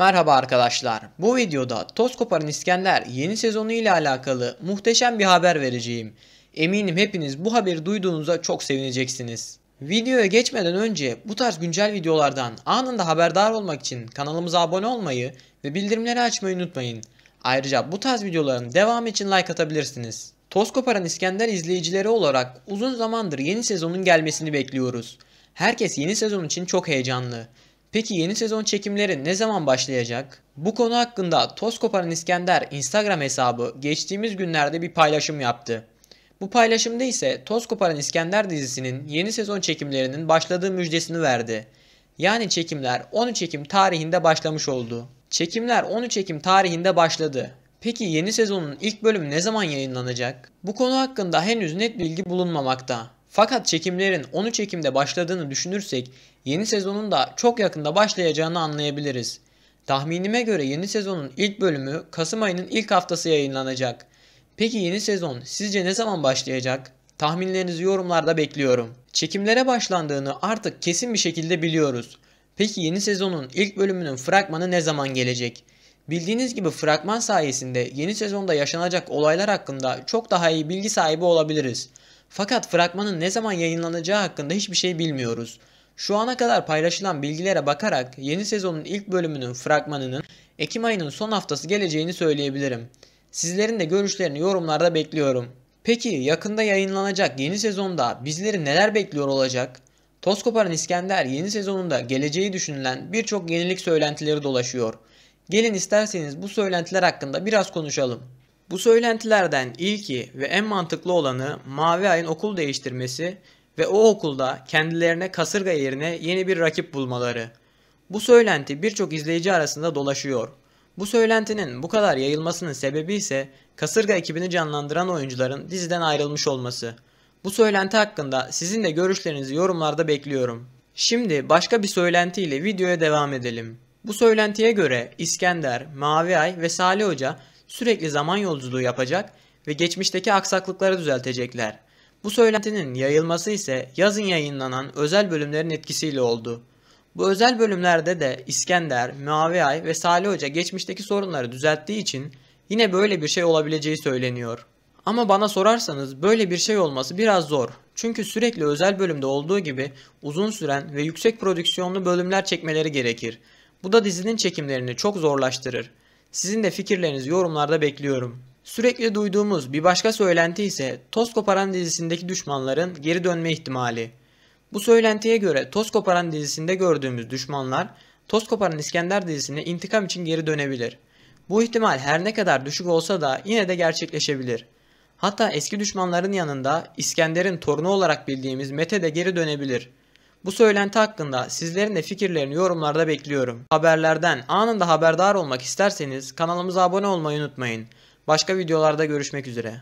Merhaba arkadaşlar. Bu videoda toz koparan İskender yeni sezonu ile alakalı muhteşem bir haber vereceğim. Eminim hepiniz bu haberi duyduğunuzda çok sevineceksiniz. Videoya geçmeden önce bu tarz güncel videolardan anında haberdar olmak için kanalımıza abone olmayı ve bildirimleri açmayı unutmayın. Ayrıca bu tarz videoların devamı için like atabilirsiniz. Toz koparan İskender izleyicileri olarak uzun zamandır yeni sezonun gelmesini bekliyoruz. Herkes yeni sezon için çok heyecanlı. Peki yeni sezon çekimleri ne zaman başlayacak? Bu konu hakkında Toz Koparan İskender Instagram hesabı geçtiğimiz günlerde bir paylaşım yaptı. Bu paylaşımda ise Toz Koparan İskender dizisinin yeni sezon çekimlerinin başladığı müjdesini verdi. Yani çekimler 13 Ekim tarihinde başlamış oldu. Çekimler 13 Ekim tarihinde başladı. Peki yeni sezonun ilk bölümü ne zaman yayınlanacak? Bu konu hakkında henüz net bilgi bulunmamakta. Fakat çekimlerin 13 Ekim'de başladığını düşünürsek yeni sezonun da çok yakında başlayacağını anlayabiliriz. Tahminime göre yeni sezonun ilk bölümü Kasım ayının ilk haftası yayınlanacak. Peki yeni sezon sizce ne zaman başlayacak? Tahminlerinizi yorumlarda bekliyorum. Çekimlere başlandığını artık kesin bir şekilde biliyoruz. Peki yeni sezonun ilk bölümünün fragmanı ne zaman gelecek? Bildiğiniz gibi fragman sayesinde yeni sezonda yaşanacak olaylar hakkında çok daha iyi bilgi sahibi olabiliriz. Fakat fragmanın ne zaman yayınlanacağı hakkında hiçbir şey bilmiyoruz. Şu ana kadar paylaşılan bilgilere bakarak yeni sezonun ilk bölümünün fragmanının Ekim ayının son haftası geleceğini söyleyebilirim. Sizlerin de görüşlerini yorumlarda bekliyorum. Peki yakında yayınlanacak yeni sezonda bizleri neler bekliyor olacak? Toskopar'ın İskender yeni sezonunda geleceği düşünülen birçok yenilik söylentileri dolaşıyor. Gelin isterseniz bu söylentiler hakkında biraz konuşalım. Bu söylentilerden ilki ve en mantıklı olanı Mavi Ay'ın okul değiştirmesi ve o okulda kendilerine kasırga yerine yeni bir rakip bulmaları. Bu söylenti birçok izleyici arasında dolaşıyor. Bu söylentinin bu kadar yayılmasının sebebi ise kasırga ekibini canlandıran oyuncuların diziden ayrılmış olması. Bu söylenti hakkında sizin de görüşlerinizi yorumlarda bekliyorum. Şimdi başka bir söylentiyle videoya devam edelim. Bu söylentiye göre İskender, Mavi Ay ve Salih Hoca sürekli zaman yolculuğu yapacak ve geçmişteki aksaklıkları düzeltecekler. Bu söylentinin yayılması ise yazın yayınlanan özel bölümlerin etkisiyle oldu. Bu özel bölümlerde de İskender, Mavi Ay ve Salih Hoca geçmişteki sorunları düzelttiği için yine böyle bir şey olabileceği söyleniyor. Ama bana sorarsanız böyle bir şey olması biraz zor. Çünkü sürekli özel bölümde olduğu gibi uzun süren ve yüksek prodüksiyonlu bölümler çekmeleri gerekir. Bu da dizinin çekimlerini çok zorlaştırır. Sizin de fikirlerinizi yorumlarda bekliyorum. Sürekli duyduğumuz bir başka söylenti ise toz koparan dizisindeki düşmanların geri dönme ihtimali. Bu söylentiye göre toz koparan dizisinde gördüğümüz düşmanlar toz koparan İskender dizisine intikam için geri dönebilir. Bu ihtimal her ne kadar düşük olsa da yine de gerçekleşebilir. Hatta eski düşmanların yanında İskender'in torunu olarak bildiğimiz Mete de geri dönebilir. Bu söylenti hakkında sizlerin de fikirlerini yorumlarda bekliyorum. Haberlerden anında haberdar olmak isterseniz kanalımıza abone olmayı unutmayın. Başka videolarda görüşmek üzere.